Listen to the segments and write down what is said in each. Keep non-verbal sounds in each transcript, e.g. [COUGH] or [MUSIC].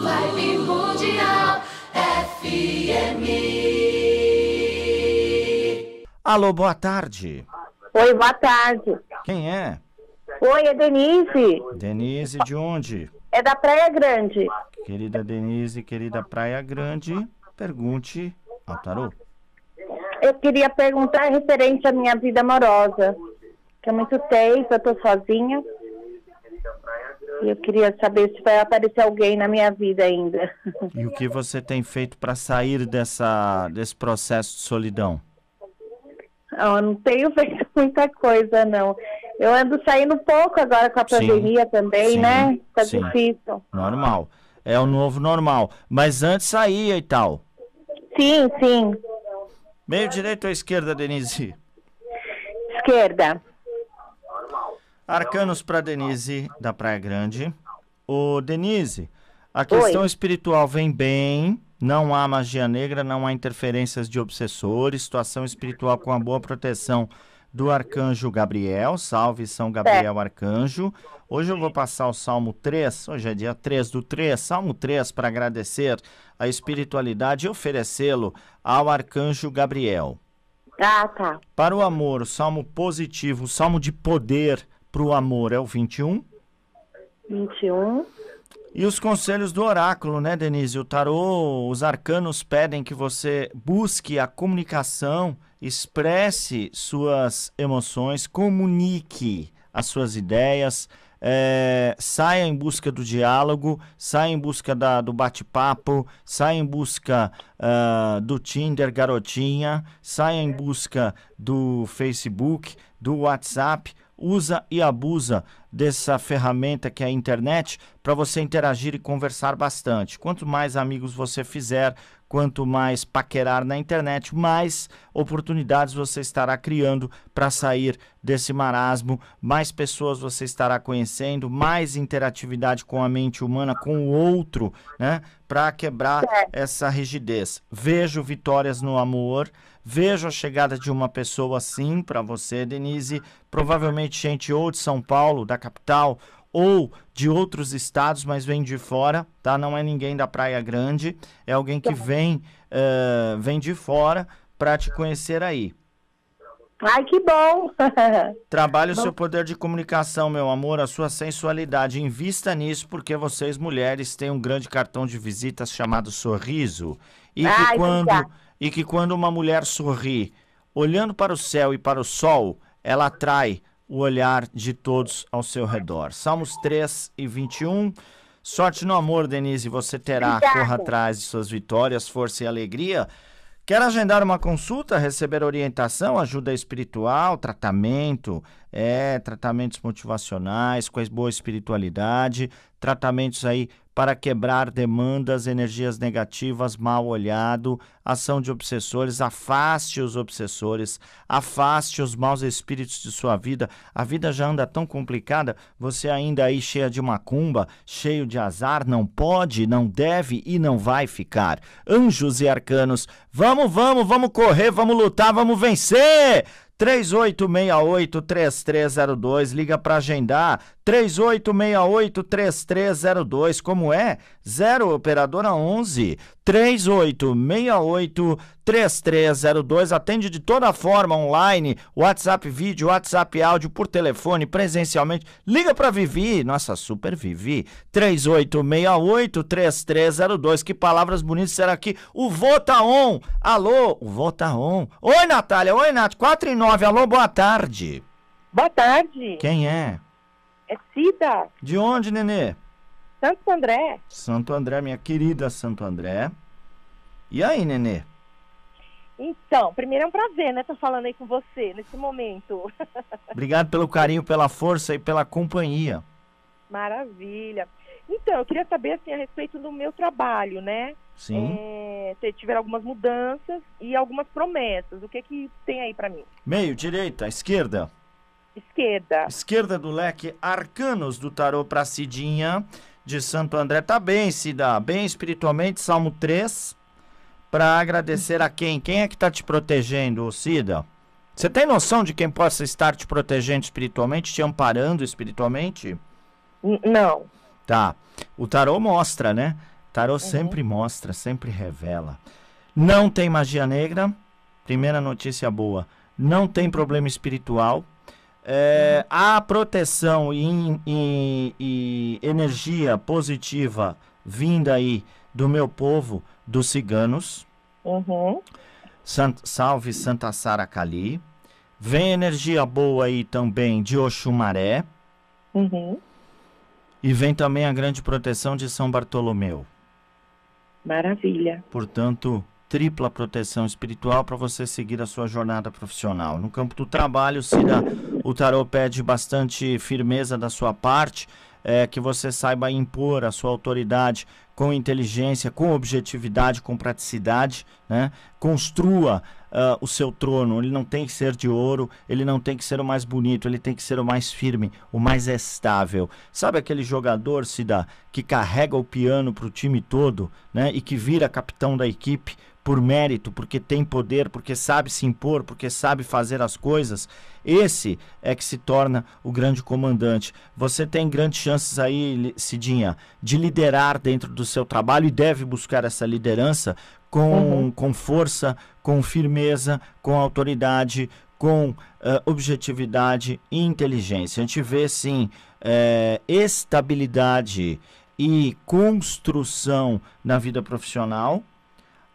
Live Mundial FM. Alô, boa tarde. Oi, boa tarde. Quem é? Oi, é Denise. Denise, de onde? É da Praia Grande. Querida Denise, querida Praia Grande, pergunte ao tarô. Eu queria perguntar referente à minha vida amorosa. Que há muito tempo eu tô sozinha. Eu queria saber se vai aparecer alguém na minha vida ainda. E o que você tem feito para sair dessa, desse processo de solidão? Eu não tenho [LAUGHS] feito muita coisa, não. Eu ando saindo pouco agora com a pandemia sim, também, sim, né? Tá sim. difícil. Normal. É o novo normal. Mas antes saía e tal. Sim, sim. Meio direito ou esquerda, Denise? Esquerda. Arcanos para Denise da Praia Grande. Ô, Denise, a questão Oi. espiritual vem bem, não há magia negra, não há interferências de obsessores, situação espiritual com a boa proteção do arcanjo Gabriel, salve São Gabriel é. Arcanjo. Hoje eu vou passar o Salmo 3, hoje é dia 3 do 3, Salmo 3, para agradecer a espiritualidade e oferecê-lo ao arcanjo Gabriel. Ah, tá. Para o amor, o salmo positivo, o salmo de poder para o amor é o 21. 21. E os conselhos do oráculo, né, Denise? O tarô, os arcanos pedem que você busque a comunicação, expresse suas emoções, comunique as suas ideias, é, saia em busca do diálogo, saia em busca da, do bate-papo, saia em busca uh, do Tinder garotinha, saia em busca do Facebook, do WhatsApp usa e abusa dessa ferramenta que é a internet para você interagir e conversar bastante. Quanto mais amigos você fizer, quanto mais paquerar na internet, mais oportunidades você estará criando para sair desse marasmo, mais pessoas você estará conhecendo, mais interatividade com a mente humana, com o outro, né? Para quebrar é. essa rigidez. Vejo vitórias no amor, vejo a chegada de uma pessoa assim para você, Denise, provavelmente gente ou de São Paulo, da capital, ou de outros estados, mas vem de fora, tá? Não é ninguém da Praia Grande, é alguém que tá vem, uh, vem de fora para te conhecer aí. Ai, que bom! [LAUGHS] Trabalhe o seu poder de comunicação, meu amor, a sua sensualidade. Invista nisso, porque vocês, mulheres, têm um grande cartão de visitas chamado sorriso. E que, quando, e que quando uma mulher sorri, olhando para o céu e para o sol, ela atrai o olhar de todos ao seu redor. Salmos 3 e 21. Sorte no amor, Denise, você terá. Obrigada. Corra atrás de suas vitórias, força e alegria. Quer agendar uma consulta, receber orientação, ajuda espiritual, tratamento, é tratamentos motivacionais, com boa espiritualidade, tratamentos aí para quebrar demandas, energias negativas, mal olhado, ação de obsessores, afaste os obsessores, afaste os maus espíritos de sua vida. A vida já anda tão complicada, você ainda aí cheia de macumba, cheio de azar, não pode, não deve e não vai ficar. Anjos e arcanos, vamos, vamos, vamos correr, vamos lutar, vamos vencer! 3868-3302, liga para agendar, 3868-3302, como é? 0 Operadora 11 3868 3302. Atende de toda forma online, WhatsApp vídeo, WhatsApp áudio, por telefone, presencialmente. Liga para Vivi, nossa super Vivi, 3868 3302. Que palavras bonitas será que o Vota tá On? Alô, o Vota tá On. Oi, Natália. Oi, Nath. 4 e 9. Alô, boa tarde. Boa tarde. Quem é? É Cida. De onde, Nenê? Santo André. Santo André, minha querida Santo André. E aí, Nenê? Então, primeiro é um prazer, né, estar falando aí com você nesse momento. [LAUGHS] Obrigado pelo carinho, pela força e pela companhia. Maravilha. Então, eu queria saber assim a respeito do meu trabalho, né? Sim. É, se tiver algumas mudanças e algumas promessas, o que que tem aí para mim? Meio, direita, esquerda. Esquerda. Esquerda do leque, arcanos do tarô para Cidinha de Santo André. Tá bem, Cida, bem espiritualmente, Salmo 3, para agradecer a quem? Quem é que está te protegendo, Cida? Você tem noção de quem possa estar te protegendo espiritualmente, te amparando espiritualmente? Não. Tá. O tarô mostra, né? O tarô uhum. sempre mostra, sempre revela. Não tem magia negra. Primeira notícia boa. Não tem problema espiritual. É, a proteção e, e, energia positiva vinda aí do meu povo, dos ciganos. Uhum. salve Santa Sara Kali. Vem energia boa aí também de Oxumaré. Uhum. E vem também a grande proteção de São Bartolomeu. Maravilha. Portanto, tripla proteção espiritual para você seguir a sua jornada profissional. No campo do trabalho, Cira, o tarô pede bastante firmeza da sua parte, é, que você saiba impor a sua autoridade com inteligência, com objetividade, com praticidade, né? construa uh, o seu trono. Ele não tem que ser de ouro, ele não tem que ser o mais bonito, ele tem que ser o mais firme, o mais estável. Sabe aquele jogador, Cida, que carrega o piano para o time todo né? e que vira capitão da equipe por mérito, porque tem poder, porque sabe se impor, porque sabe fazer as coisas, esse é que se torna o grande comandante. Você tem grandes chances aí, Cidinha, de liderar dentro do seu trabalho e deve buscar essa liderança com, uhum. com força, com firmeza, com autoridade, com uh, objetividade e inteligência. A gente vê, sim, é, estabilidade e construção na vida profissional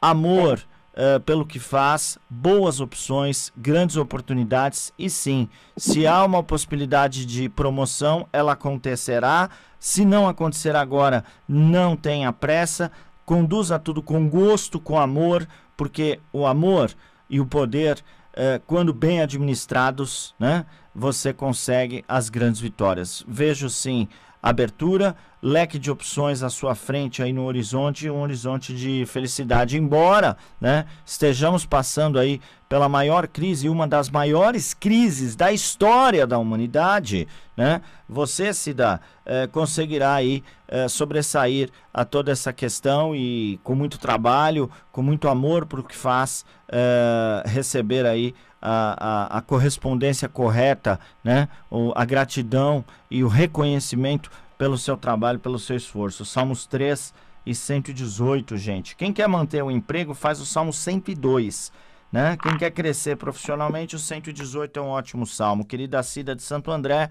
amor uh, pelo que faz, boas opções, grandes oportunidades e sim, se há uma possibilidade de promoção, ela acontecerá. Se não acontecer agora, não tenha pressa, conduza tudo com gosto, com amor, porque o amor e o poder, uh, quando bem administrados, né, você consegue as grandes vitórias. Vejo sim abertura, leque de opções à sua frente aí no horizonte, um horizonte de felicidade. Embora, né, estejamos passando aí pela maior crise, uma das maiores crises da história da humanidade, né? Você, Cida, eh, conseguirá aí eh, sobressair a toda essa questão e com muito trabalho, com muito amor para o que faz, eh, receber aí a, a, a correspondência correta, né? o, a gratidão e o reconhecimento pelo seu trabalho, pelo seu esforço. Salmos 3 e 118, gente. Quem quer manter o emprego faz o Salmo 102. Né? Quem quer crescer profissionalmente, o 118 é um ótimo salmo. Querida Cida de Santo André,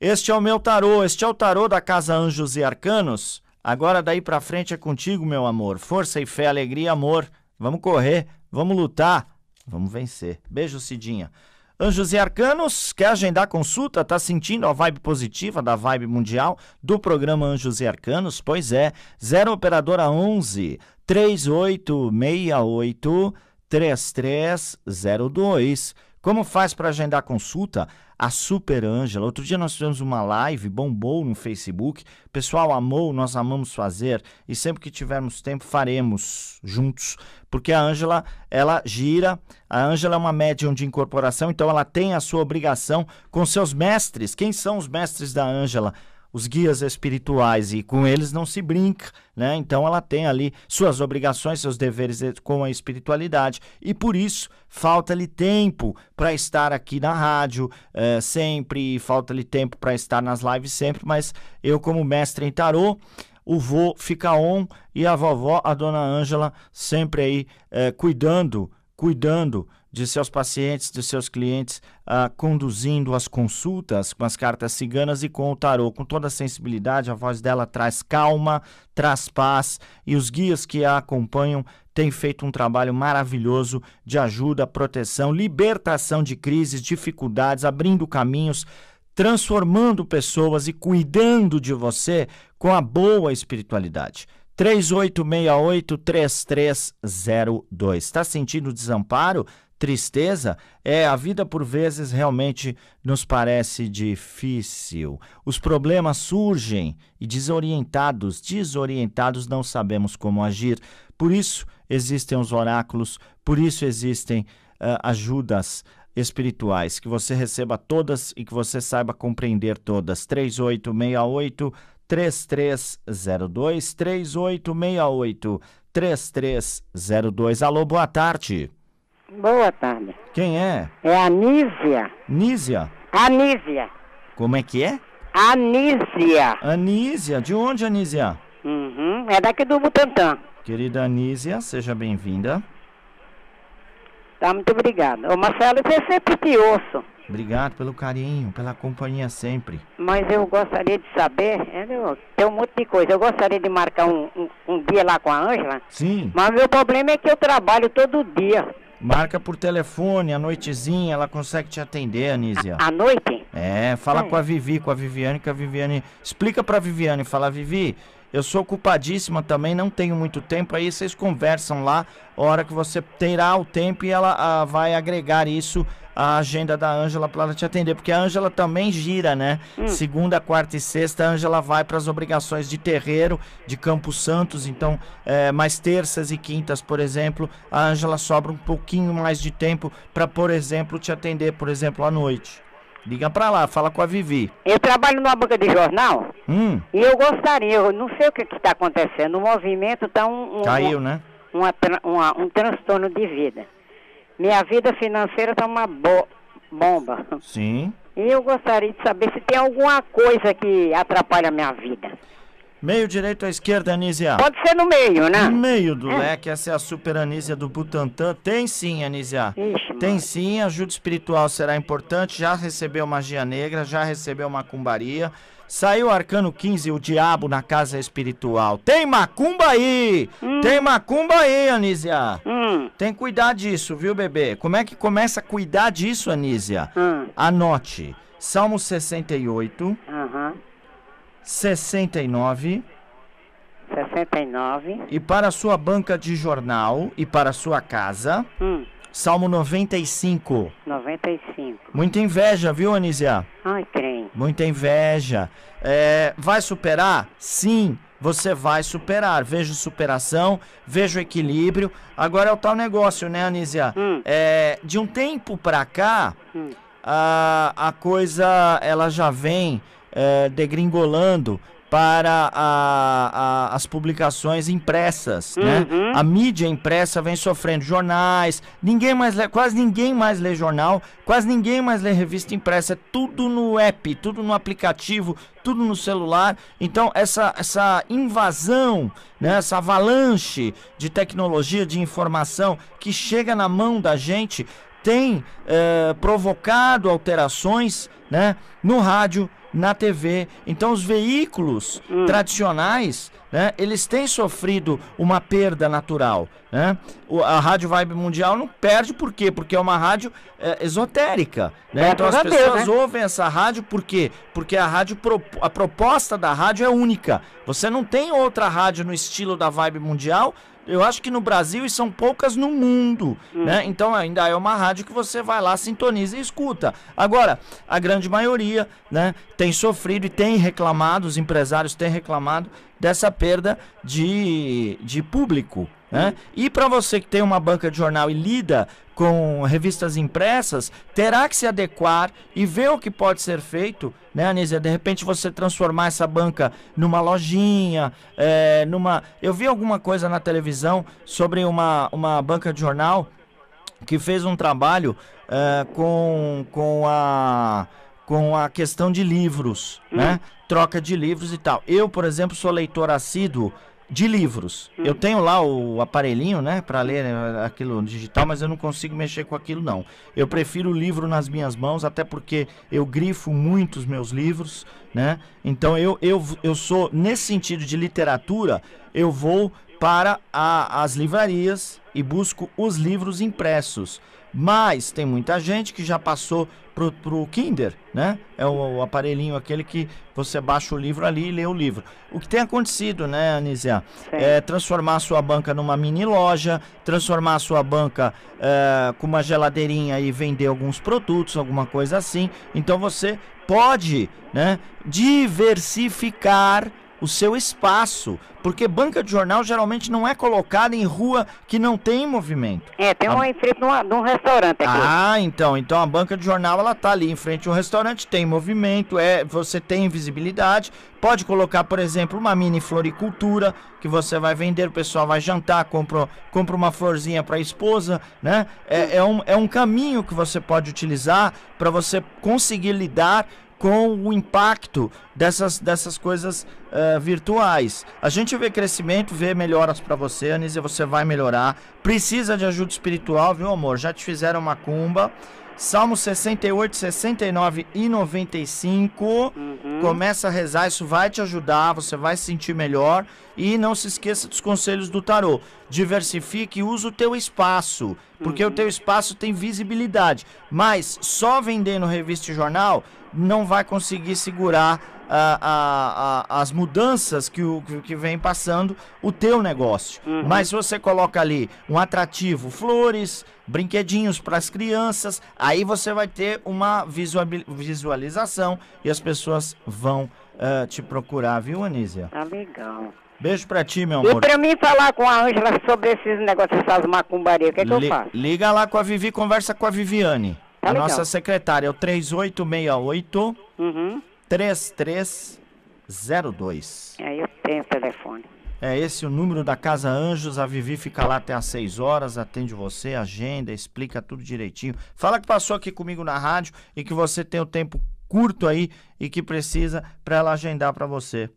este é o meu tarô, este é o tarô da Casa Anjos e Arcanos. Agora daí para frente é contigo, meu amor. Força e fé, alegria e amor. Vamos correr, vamos lutar. Vamos vencer. Beijo, Cidinha. Anjos e Arcanos, quer agendar consulta? Tá sentindo a vibe positiva da vibe mundial do programa Anjos e Arcanos? Pois é, 0 operadora 11 3868 3302. Como faz para agendar consulta? a Super Ângela. Outro dia nós fizemos uma live, bombou no Facebook. O pessoal amou, nós amamos fazer e sempre que tivermos tempo faremos juntos, porque a Ângela, ela gira, a Ângela é uma médium de incorporação, então ela tem a sua obrigação com seus mestres. Quem são os mestres da Ângela? os guias espirituais e com eles não se brinca, né? Então ela tem ali suas obrigações, seus deveres com a espiritualidade e por isso falta-lhe tempo para estar aqui na rádio eh, sempre, falta-lhe tempo para estar nas lives sempre, mas eu como mestre em tarô o vô fica on e a vovó, a dona Ângela, sempre aí eh, cuidando, cuidando de seus pacientes, de seus clientes, uh, conduzindo as consultas com as cartas ciganas e com o tarô. Com toda a sensibilidade, a voz dela traz calma, traz paz e os guias que a acompanham têm feito um trabalho maravilhoso de ajuda, proteção, libertação de crises, dificuldades, abrindo caminhos transformando pessoas e cuidando de você com a boa espiritualidade. 3868-3302. Está sentindo desamparo? Tristeza? É, a vida por vezes realmente nos parece difícil. Os problemas surgem e desorientados, desorientados não sabemos como agir. Por isso existem os oráculos, por isso existem uh, ajudas espirituais. Que você receba todas e que você saiba compreender todas. 3868 3302 3868 3302. Alô, boa tarde. Boa tarde. Quem é? É a Nízia. Nízia? Anísia. Como é que é? Anísia. Anísia, de onde Anísia? Uhum, é daqui do Butantã. Querida Anísia, seja bem-vinda. Tá, muito obrigada. Ô Marcelo, você sempre te ouço. Obrigado pelo carinho, pela companhia sempre. Mas eu gostaria de saber, eu tenho um monte de coisa. Eu gostaria de marcar um, um, um dia lá com a Ângela. Sim. Mas meu problema é que eu trabalho todo dia. Marca por telefone, à noitezinha, ela consegue te atender, Anísia. À noite? É, fala Sim. É. com a Vivi, com a Viviane, que a Viviane. Explica pra Viviane, fala, Vivi, eu sou ocupadíssima também, não tenho muito tempo. Aí vocês conversam lá, hora que você terá o tempo e ela a, ah, vai agregar isso a agenda da Ângela para ela te atender, porque a Ângela também gira, né? Hum. Segunda, quarta e sexta, a Ângela vai para as obrigações de terreiro de Campos Santos, então é, mais terças e quintas, por exemplo, a Ângela sobra um pouquinho mais de tempo para, por exemplo, te atender, por exemplo, à noite. Liga para lá, fala com a Vivi. Eu trabalho numa banca de jornal hum. e eu gostaria, eu não sei o que está acontecendo, o movimento está um, um. Caiu, né? Uma, uma, um transtorno de vida. Minha vida financeira está uma bo bomba. Sim. E eu gostaria de saber se tem alguma coisa que atrapalha a minha vida. Meio direito à esquerda, Anísia? Pode ser no meio, né? No meio do é. leque, essa é a super Anísia do Butantã. Tem sim, Anísia. Ixi, Tem sim, ajuda espiritual será importante. Já recebeu magia negra, já recebeu macumbaria. Saiu Arcano 15, o diabo na casa espiritual. Tem macumba aí! Hum. Tem macumba aí, Anísia! Hum. Tem que cuidar disso, viu, bebê? Como é que começa a cuidar disso, Anísia? Hum. Anote. Salmo 68. Uhum. 69. 69. E para sua banca de jornal e para sua casa. Hum Salmo 95. 95. Muita inveja, viu, Anisia? Ai, trem. Muita inveja. É, vai superar? Sim, você vai superar. Vejo superação, vejo equilíbrio. Agora é o tal negócio, né, Anisia? Hum. É, de um tempo pra cá, hum. a, a coisa ela já vem é, degringolando para a, a, as publicações impressas, né? uhum. né? A mídia impressa vem sofrendo jornais, ninguém mais lê, quase ninguém mais lê jornal, quase ninguém mais lê revista impressa, é tudo no app, tudo no aplicativo, tudo no celular. Então essa essa invasão, né, essa avalanche de tecnologia, de informação que chega na mão da gente tem eh, provocado alterações né? No rádio, na TV. Então os veículos hum. tradicionais, né, eles têm sofrido uma perda natural, né? O, a Rádio Vibe Mundial não perde por quê? Porque é uma rádio é, esotérica, né? Então as pessoas né? ouvem essa rádio por quê? Porque a rádio a proposta da rádio é única. Você não tem outra rádio no estilo da Vibe Mundial eu acho que no Brasil e são poucas no mundo, hum. né? Então ainda é uma rádio que você vai lá, sintoniza e escuta. Agora, a grande maioria, né, tem sofrido e tem reclamado, os empresários têm reclamado dessa perda de, de público, né? Uhum. E para você que tem uma banca de jornal e lida com revistas impressas, terá que se adequar e ver o que pode ser feito, né, Anísia? De repente você transformar essa banca numa lojinha, é, numa. Eu vi alguma coisa na televisão sobre uma, uma banca de jornal que fez um trabalho é, com, com a com a questão de livros, hum. né? Troca de livros e tal. Eu, por exemplo, sou leitor assíduo de livros. Uhum. Eu tenho lá o aparelhinho, né, para ler né, aquilo digital, mas eu não consigo mexer com aquilo não. Eu prefiro o livro nas minhas mãos, até porque eu grifo muito os meus livros, né? Então eu eu, eu sou nesse sentido de literatura, eu vou para a, as livrarias e busco os livros impressos. Mas tem muita gente que já passou pro, pro Kinder, né? É o, o, aparelhinho aquele que você baixa o livro ali e lê o livro. O que tem acontecido, né, Anísia? É transformar a sua banca numa mini loja, transformar a sua banca é, com uma geladeirinha e vender alguns produtos, alguma coisa assim. Então você pode, né, diversificar o seu espaço, porque banca de jornal geralmente não é colocada em rua que não tem movimento. É, tem uma a... em frente de um restaurante aqui. Ah, então, então a banca de jornal ela tá ali em frente a um restaurante, tem movimento, é, você tem visibilidade, pode colocar, por exemplo, uma mini floricultura que você vai vender, o pessoal vai jantar, compra, compra uma florzinha para a esposa, né? É, é, um, é um caminho que você pode utilizar para você conseguir lidar com o impacto dessas, dessas coisas uh, virtuais. A gente vê crescimento, vê melhoras para você, Anísia, você vai melhorar. Precisa de ajuda espiritual, viu, amor? Já te fizeram uma cumba. Salmo 68, 69 e 95. Uhum. Começa a rezar, isso vai te ajudar, você vai se sentir melhor. E não se esqueça dos conselhos do tarô. Diversifique e use o teu espaço, porque uhum. o teu espaço tem visibilidade. Mas só vendendo revista e jornal não vai conseguir segurar a, ah, a, ah, a, ah, as mudanças que, o, que vem passando o teu negócio. Uhum. Mas se você coloca ali um atrativo, flores, brinquedinhos para as crianças, aí você vai ter uma visualização e as pessoas vão uh, te procurar, viu, Anísia? Tá legal. Beijo pra ti, meu amor. E pra mim falar com a Ângela sobre esses negócios, essas macumbarias, o que, é que eu faço? Liga lá com a Vivi, conversa com a Viviane. Tá a nossa secretária é o 3868 uhum. 3302. É, eu tenho o telefone. É esse o número da Casa Anjos. A Vivi fica lá até às 6 horas, atende você, agenda, explica tudo direitinho. Fala que passou aqui comigo na rádio e que você tem o tempo curto aí e que precisa para ela agendar para você.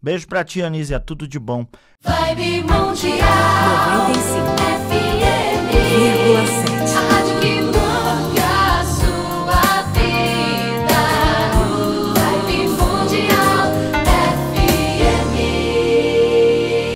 Beijo pra ti, Anísia. É tudo de bom. Vibe Mundial 95 FM 1,7